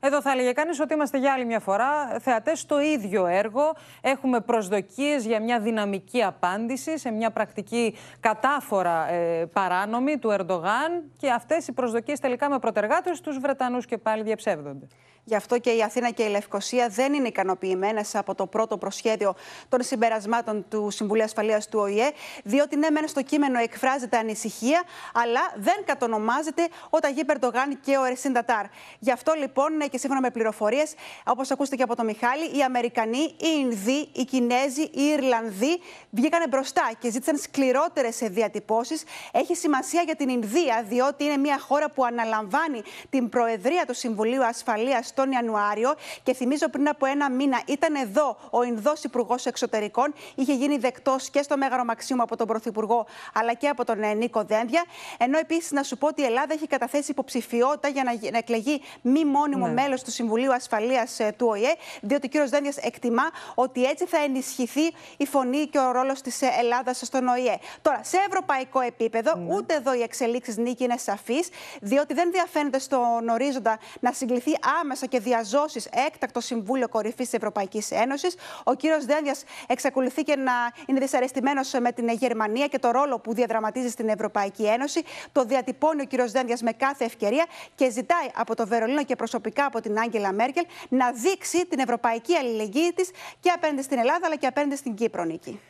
Εδώ θα έλεγε κανείς ότι είμαστε για άλλη μια φορά θεατές στο ίδιο έργο. Έχουμε προσδοκίες για μια δυναμική απάντηση σε μια πρακτική κατάφορα ε, παράνομη του Ερντογάν. Και αυτές οι προσδοκίες τελικά με προτεργάτες τους Βρετανούς και πάλι διαψεύδονται. Γι' αυτό και η Αθήνα και η Λευκοσία δεν είναι ικανοποιημένες από το πρώτο προσχέδιο των συμπερασμάτων του Συμβουλίου Ασφαλείας του ΟΗΕ, διότι ναι, μεν στο κείμενο εκφράζεται ανησυχία, αλλά δεν κατονομάζεται ο Ταγί Περτογάν και ο Ερσίν Τατάρ. Γι' αυτό λοιπόν ναι, και σύμφωνα με πληροφορίες, όπως και από τον Μιχάλη, οι Αμερικανοί, οι Ινδοί, οι Κινέζοι, οι Ιρλανδοί βγήκαν μπροστά και ζήτησαν σκληρότερες διατυπώσεις. Έχει σημασία για την Ινδία, διότι είναι μια χώρα που αναλαμβάνει την Προεδρία του Συμβουλίου Ασφαλείας τον Ιανουάριο. Και θυμίζω πριν από ένα μήνα ήταν εδώ ο Ινδός Υπουργός Εξωτερικών. Είχε γίνει δεκτός και στο Μέγαρο Μαξίμου από τον Πρωθυπουργό αλλά και από τον ε, Νίκο Δένδια. Ενώ επίσης να σου πω ότι η Ελλάδα έχει καταθέσει υποψηφιότητα για να εκλεγεί μη μόνιμο ναι. μέλος του Συμβουλίου Ασφαλείας ε, του ΟΗΕ, διότι ο κ. Δένδιας εκτιμά ότι έτσι θα ενισχυθεί η φωνή και ο ρόλος της ε, Ελλάδας στον ΟΗΕ. Τώρα, σε ευρωπαϊκό επίπεδο, ναι. ούτε εδώ οι εξελίξεις νίκη είναι σαφείς, διότι δεν διαφαίνεται στον ορίζοντα να συγκληθεί άμεσα άμεσα και διαζώσει έκτακτο Συμβούλιο Κορυφής της Ευρωπαϊκής Ένωσης. Ο κύριος Δένδιας εξακολουθεί και να είναι δυσαρεστημένος με την Γερμανία και το ρόλο που διαδραματίζει στην Ευρωπαϊκή Ένωση. Το διατυπώνει ο κύριος Δένδιας με κάθε ευκαιρία και ζητάει από το Βερολίνο και προσωπικά από την Άγγελα Μέρκελ να δείξει την ευρωπαϊκή αλληλεγγύη της και απέναντι στην Ελλάδα αλλά και απέναντι στην Κύπρο, Νίκη.